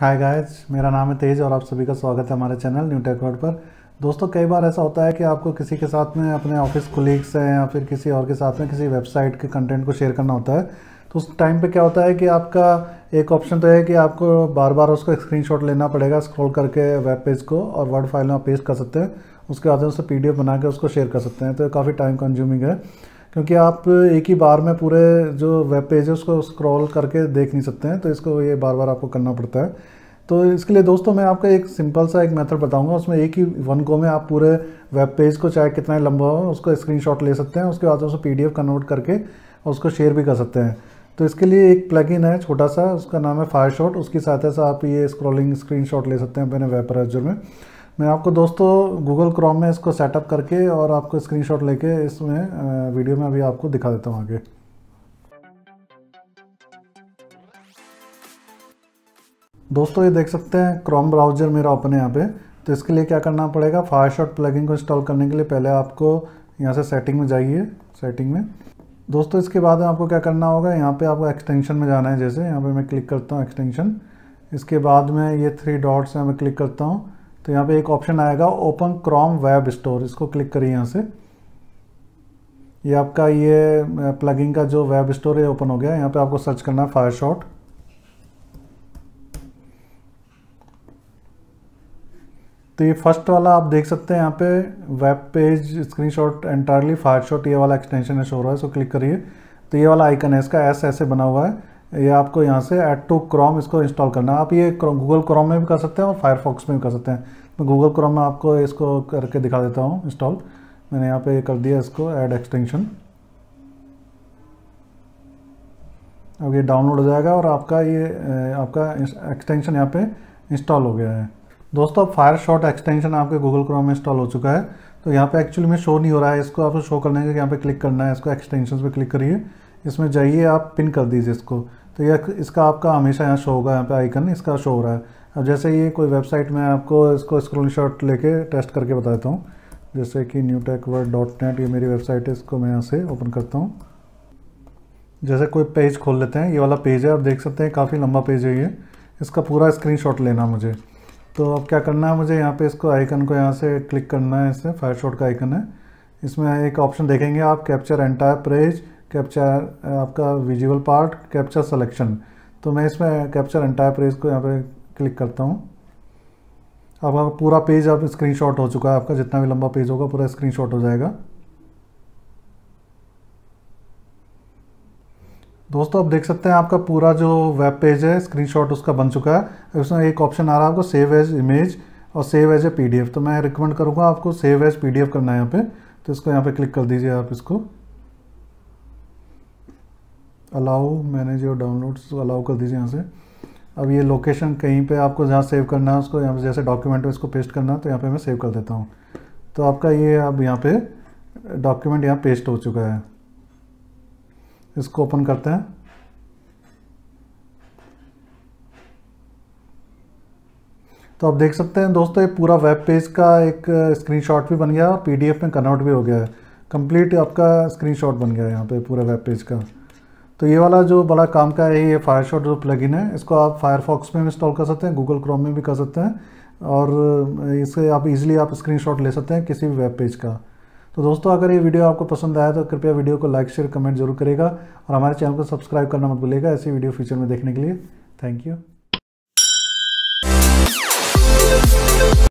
hi guys मेरा नाम है तेज और आप सभी का स्वागत है हमारे चैनल न्यू टेकवर्ड पर दोस्तों कई बार ऐसा होता है कि आपको किसी के साथ में अपने ऑफिस कोलीग्स हैं या फिर किसी और के साथ में किसी वेबसाइट के कंटेंट को शेयर करना होता है तो उस टाइम पे क्या होता है कि आपका एक ऑप्शन तो है कि आपको बार बार उसका स्क्रीन लेना पड़ेगा स्क्रॉल करके वेब पेज को और वर्ड फाइल में आप पेस्ट कर सकते हैं उसके बाद उससे पी बना के उसको शेयर कर सकते हैं तो काफ़ी टाइम कंज्यूमिंग है क्योंकि आप एक ही बार में पूरे जो वेब पेज है उसको स्क्रॉल करके देख नहीं सकते हैं तो इसको ये बार बार आपको करना पड़ता है तो इसके लिए दोस्तों मैं आपको एक सिंपल सा एक मेथड बताऊंगा उसमें एक ही वन गो में आप पूरे वेब पेज को चाहे कितना ही लंबा हो उसको स्क्रीनशॉट ले सकते हैं उसके बाद उसको पीडीएफ कन्वर्ट करके उसको शेयर भी कर सकते हैं तो इसके लिए एक प्लगइन है छोटा सा उसका नाम है फायर शॉट उसकी सहायता से आप ये स्क्रॉलिंग स्क्रीनशॉट ले सकते हैं अपने वेब ब्राउजर में मैं आपको दोस्तों गूगल क्रोम में इसको सेटअप करके और आपको स्क्रीनशॉट लेके इसमें वीडियो में अभी आपको दिखा देता हूँ आगे दोस्तों ये देख सकते हैं क्रोम ब्राउज़र मेरा ओपन है यहाँ पे तो इसके लिए क्या करना पड़ेगा फायर शॉट प्लगिंग को इंस्टॉल करने के लिए पहले आपको यहाँ से सेटिंग में जाइए सेटिंग में दोस्तों इसके बाद आपको क्या करना होगा यहाँ पे आपको एक्सटेंशन में जाना है जैसे यहाँ पे मैं क्लिक करता हूँ एक्सटेंशन इसके बाद में ये थ्री डॉट्स हैं मैं क्लिक करता हूँ तो यहाँ पे एक ऑप्शन आएगा ओपन क्रॉम वेब स्टोर इसको क्लिक करिए यहाँ से ये आपका ये प्लगिंग का जो वेब स्टोर है ओपन हो गया यहाँ पे आपको सर्च करना है फायर शॉट तो ये फर्स्ट वाला आप देख सकते हैं यहाँ पे web page screenshot entirely fire shot ये वाला एक्सटेंशन है शो रहा है सो क्लिक करिए तो ये वाला आइकन है इसका एस ऐसे बना हुआ है ये आपको यहाँ से एड टू क्रोम इसको इंस्टॉल करना है आप ये गूगल क्रोम में भी कर सकते हैं और फायरफॉक्स में भी कर सकते हैं मैं गूगल क्रोम में आपको इसको करके दिखा देता हूँ इंस्टॉल मैंने यहाँ पे कर दिया इसको ऐड एक्सटेंशन अब ये डाउनलोड हो जाएगा और आपका ये आपका एक्सटेंशन यहाँ पे इंस्टॉल हो गया है दोस्तों अब फायर शॉर्ट एक्सटेंशन आपके गूगल क्रोम में इंस्टॉल हो चुका है तो यहाँ पे एक्चुअली में शो नहीं हो रहा है इसको आपको शो करने के यहाँ पे क्लिक करना है इसको एक्सटेंशन पे क्लिक करिए इसमें जाइए आप पिन कर दीजिए इसको तो यह इसका आपका हमेशा यहाँ शो होगा यहाँ पे आइकन इसका शो हो रहा है अब जैसे ये कोई वेबसाइट में आपको इसको स्क्रीनशॉट लेके टेस्ट करके बताता हूँ जैसे कि new tech word dot net ये मेरी वेबसाइट है इसको मैं यहाँ से ओपन करता हूँ जैसे कोई पेज खोल लेते हैं ये वाला पेज है आप देख सकते हैं काफ़ी लंबा पेज है ये इसका पूरा शॉट लेना मुझे तो अब क्या करना है मुझे यहाँ पे इसको आइकन को यहाँ से क्लिक करना है इससे फायर शॉट का आइकन है इसमें एक ऑप्शन देखेंगे आप capture entire page capture uh, आपका विजुअल पार्ट कैप्चर सिलेक्शन तो मैं इसमें कैप्चर एंटायर पेज को यहाँ पे क्लिक करता हूँ अब आपका पूरा पेज अब स्क्रीनशॉट हो चुका है आपका जितना भी लंबा पेज होगा पूरा स्क्रीनशॉट हो जाएगा दोस्तों आप देख सकते हैं आपका पूरा जो वेब पेज है स्क्रीनशॉट उसका बन चुका है उसमें एक ऑप्शन आ रहा है आपको सेव एज इमेज और सेव एज ए पीडीएफ तो मैं रिकमेंड करूँगा आपको सेव एज पीडीएफ करना है यहाँ पे तो इसको यहाँ पे क्लिक कर दीजिए आप इसको अलाउ मैंने जो डाउनलोड्स अलाउ कर दीजिए यहाँ से अब ये लोकेशन कहीं पे आपको जहाँ सेव करना है उसको यहाँ जैसे डॉक्यूमेंट में इसको पेस्ट करना है तो यहाँ पे मैं सेव कर देता हूँ तो आपका ये अब यहाँ पे डॉक्यूमेंट यहाँ पेस्ट हो चुका है इसको ओपन करते हैं तो आप देख सकते हैं दोस्तों ये पूरा वेब पेज का एक स्क्रीनशॉट भी बन गया पीडीएफ में कन्वर्ट भी हो गया है कंप्लीट आपका स्क्रीनशॉट बन गया है यहाँ पे पूरा वेब पेज का तो ये वाला जो बड़ा काम का है ये फायर शॉट जो प्लगइन है इसको आप फायरफॉक्स में इंस्टॉल कर सकते हैं गूगल क्रोम में भी कर सकते हैं और इसे आप इजीली आप स्क्रीनशॉट ले सकते हैं किसी भी वेब पेज का तो दोस्तों अगर ये वीडियो आपको पसंद आया तो कृपया वीडियो को लाइक शेयर कमेंट जरूर करेगा और हमारे चैनल को सब्सक्राइब करना मत भूलेगा ऐसी वीडियो फ्यूचर में देखने के लिए थैंक यू